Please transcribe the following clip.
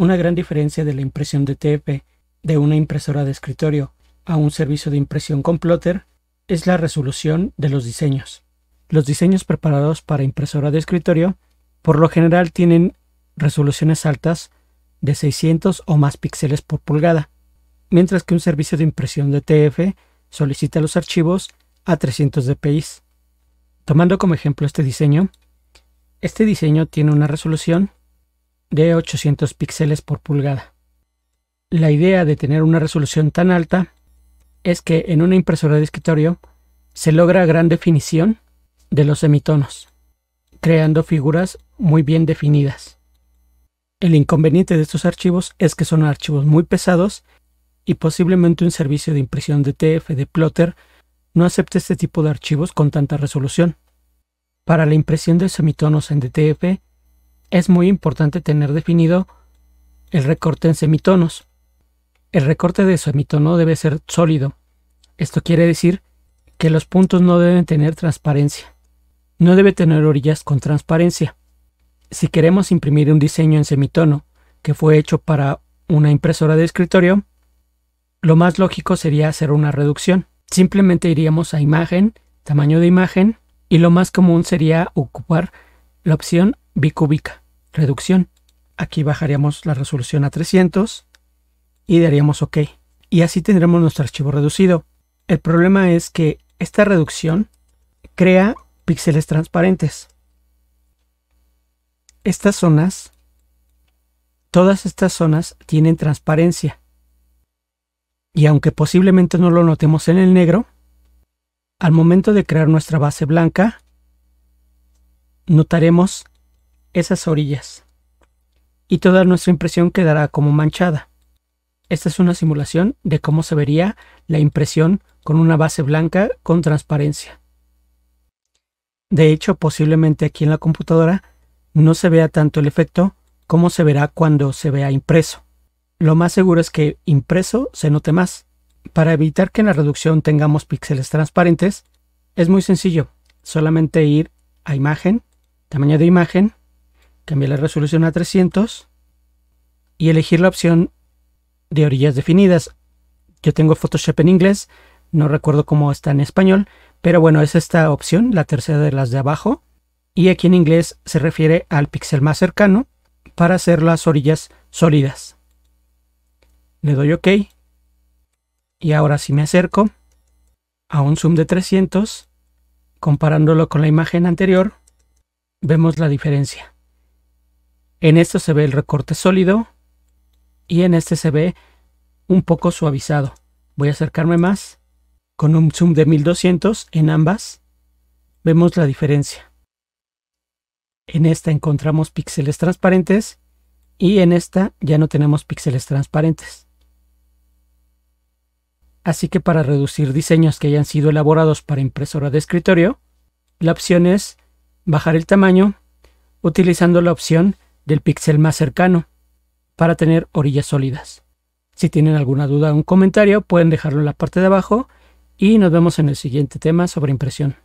una gran diferencia de la impresión de TF de una impresora de escritorio a un servicio de impresión con plotter es la resolución de los diseños. Los diseños preparados para impresora de escritorio por lo general tienen resoluciones altas de 600 o más píxeles por pulgada, mientras que un servicio de impresión de TF solicita los archivos a 300 dpi. Tomando como ejemplo este diseño, este diseño tiene una resolución de 800 píxeles por pulgada. La idea de tener una resolución tan alta es que en una impresora de escritorio se logra gran definición de los semitonos, creando figuras muy bien definidas. El inconveniente de estos archivos es que son archivos muy pesados y posiblemente un servicio de impresión de TF de plotter no acepte este tipo de archivos con tanta resolución. Para la impresión de semitonos en DTF es muy importante tener definido el recorte en semitonos. El recorte de semitono debe ser sólido. Esto quiere decir que los puntos no deben tener transparencia. No debe tener orillas con transparencia. Si queremos imprimir un diseño en semitono que fue hecho para una impresora de escritorio, lo más lógico sería hacer una reducción. Simplemente iríamos a imagen, tamaño de imagen, y lo más común sería ocupar la opción bicúbica reducción. Aquí bajaríamos la resolución a 300 y daríamos OK. Y así tendremos nuestro archivo reducido. El problema es que esta reducción crea píxeles transparentes. Estas zonas, todas estas zonas tienen transparencia. Y aunque posiblemente no lo notemos en el negro, al momento de crear nuestra base blanca, notaremos esas orillas. Y toda nuestra impresión quedará como manchada. Esta es una simulación de cómo se vería la impresión con una base blanca con transparencia. De hecho, posiblemente aquí en la computadora no se vea tanto el efecto como se verá cuando se vea impreso. Lo más seguro es que impreso se note más. Para evitar que en la reducción tengamos píxeles transparentes, es muy sencillo, solamente ir a imagen, tamaño de imagen, cambiar la resolución a 300 y elegir la opción de orillas definidas. Yo tengo Photoshop en inglés, no recuerdo cómo está en español, pero bueno, es esta opción, la tercera de las de abajo. Y aquí en inglés se refiere al píxel más cercano para hacer las orillas sólidas. Le doy OK. Y ahora si me acerco a un zoom de 300, comparándolo con la imagen anterior, vemos la diferencia. En esto se ve el recorte sólido y en este se ve un poco suavizado. Voy a acercarme más. Con un zoom de 1200 en ambas vemos la diferencia. En esta encontramos píxeles transparentes y en esta ya no tenemos píxeles transparentes. Así que para reducir diseños que hayan sido elaborados para impresora de escritorio, la opción es bajar el tamaño utilizando la opción el píxel más cercano para tener orillas sólidas. Si tienen alguna duda o un comentario, pueden dejarlo en la parte de abajo y nos vemos en el siguiente tema sobre impresión.